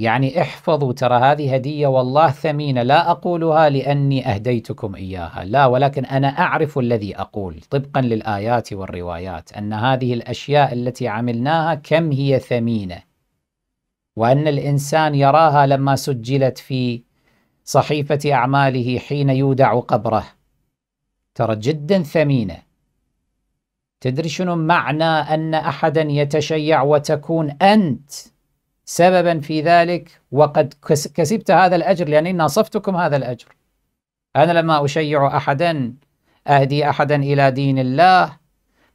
يعني احفظوا ترى هذه هدية والله ثمينة لا أقولها لأني أهديتكم إياها لا ولكن أنا أعرف الذي أقول طبقا للآيات والروايات أن هذه الأشياء التي عملناها كم هي ثمينة وأن الإنسان يراها لما سجلت في صحيفة أعماله حين يودع قبره ترى جدا ثمينة تدري شنو معنى أن أحدا يتشيع وتكون أنت سببا في ذلك وقد كسبت هذا الأجر لأنني ناصفتكم هذا الأجر أنا لما أشيع أحدا أهدي أحدا إلى دين الله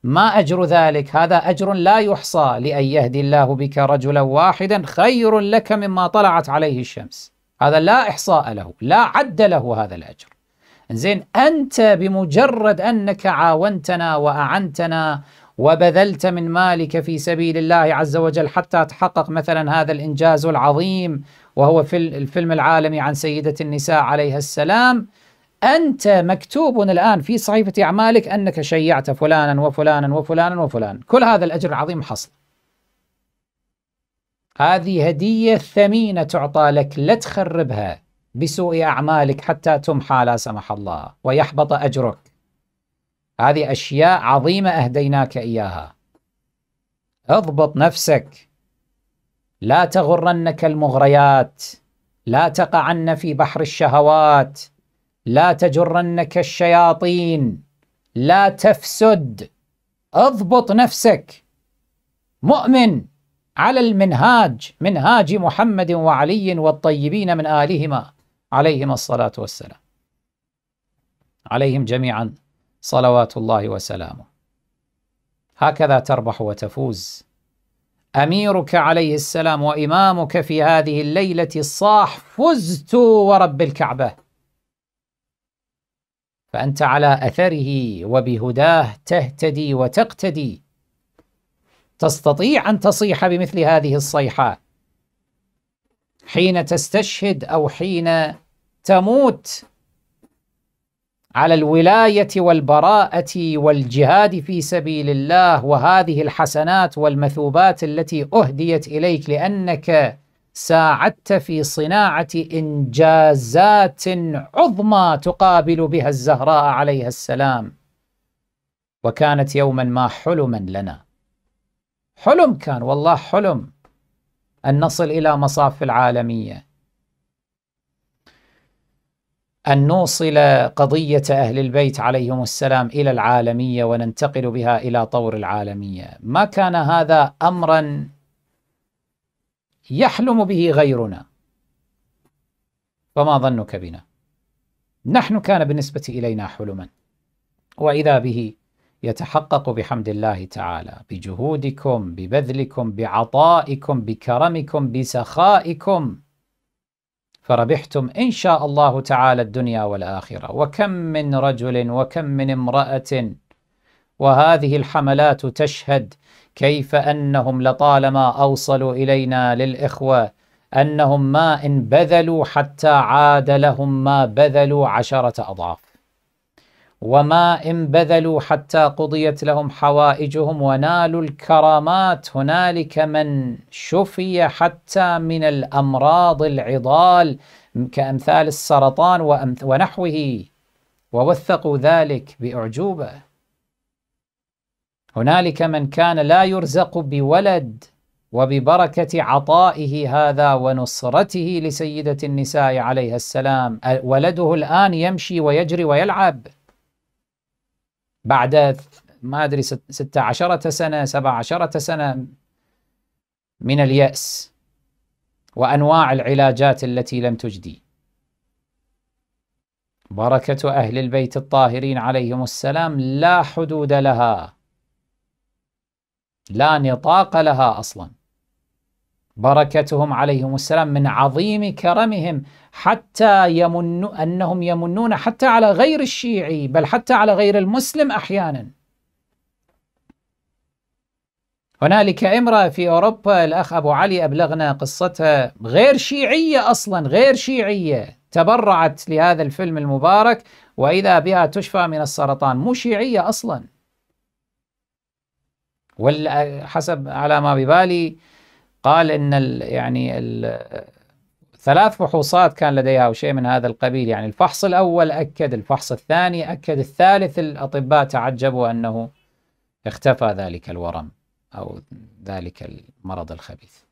ما أجر ذلك هذا أجر لا يحصى لأن يهدي الله بك رجلا واحدا خير لك مما طلعت عليه الشمس هذا لا إحصاء له لا عد له هذا الأجر زين أنت بمجرد أنك عاونتنا وأعنتنا وبذلت من مالك في سبيل الله عز وجل حتى تحقق مثلا هذا الإنجاز العظيم وهو في الفيلم العالمي عن سيدة النساء عليها السلام أنت مكتوب الآن في صحيفة أعمالك أنك شيعت فلانا وفلانا وفلانا وفلان كل هذا الأجر العظيم حصل هذه هدية ثمينة تعطى لك لا تخربها بسوء أعمالك حتى تمحى لا سمح الله ويحبط أجرك هذه أشياء عظيمة أهديناك إياها اضبط نفسك لا تغرنك المغريات لا تقعن في بحر الشهوات لا تجرنك الشياطين لا تفسد اضبط نفسك مؤمن على المنهاج منهاج محمد وعلي والطيبين من آلهما عليهما الصلاة والسلام عليهم جميعاً صلوات الله وسلامه هكذا تربح وتفوز اميرك عليه السلام وامامك في هذه الليله صاح فزت ورب الكعبه فانت على اثره وبهداه تهتدي وتقتدي تستطيع ان تصيح بمثل هذه الصيحه حين تستشهد او حين تموت على الولايه والبراءه والجهاد في سبيل الله وهذه الحسنات والمثوبات التي اهديت اليك لانك ساعدت في صناعه انجازات عظمى تقابل بها الزهراء عليها السلام وكانت يوما ما حلما لنا حلم كان والله حلم ان نصل الى مصاف العالميه أن نوصل قضية أهل البيت عليهم السلام إلى العالمية وننتقل بها إلى طور العالمية ما كان هذا أمرا يحلم به غيرنا فما ظنك بنا نحن كان بالنسبة إلينا حلما وإذا به يتحقق بحمد الله تعالى بجهودكم ببذلكم بعطائكم بكرمكم بسخائكم فربحتم إن شاء الله تعالى الدنيا والآخرة وكم من رجل وكم من امرأة وهذه الحملات تشهد كيف أنهم لطالما أوصلوا إلينا للإخوة أنهم ما إن بذلوا حتى عاد لهم ما بذلوا عشرة أضعاف وما إن بذلوا حتى قضيت لهم حوائجهم ونالوا الكرامات هنالك من شفي حتى من الأمراض العضال كأمثال السرطان ونحوه ووثقوا ذلك بأعجوبة هنالك من كان لا يرزق بولد وببركة عطائه هذا ونصرته لسيدة النساء عليها السلام ولده الآن يمشي ويجري ويلعب بعد ما أدري ستة عشرة سنة سبعة عشرة سنة من اليأس وأنواع العلاجات التي لم تجدي بركة أهل البيت الطاهرين عليهم السلام لا حدود لها لا نطاق لها أصلا بركتهم عليهم السلام من عظيم كرمهم حتى يمن أنهم يمنون حتى على غير الشيعي بل حتى على غير المسلم أحيانا هنالك امرأة في أوروبا الأخ أبو علي أبلغنا قصتها غير شيعية أصلا غير شيعية تبرعت لهذا الفيلم المبارك وإذا بها تشفى من السرطان مو شيعية أصلا وحسب على ما ببالي قال ان الـ يعني الـ ثلاث فحوصات كان لديها او شيء من هذا القبيل يعني الفحص الاول اكد الفحص الثاني اكد الثالث الاطباء تعجبوا انه اختفى ذلك الورم او ذلك المرض الخبيث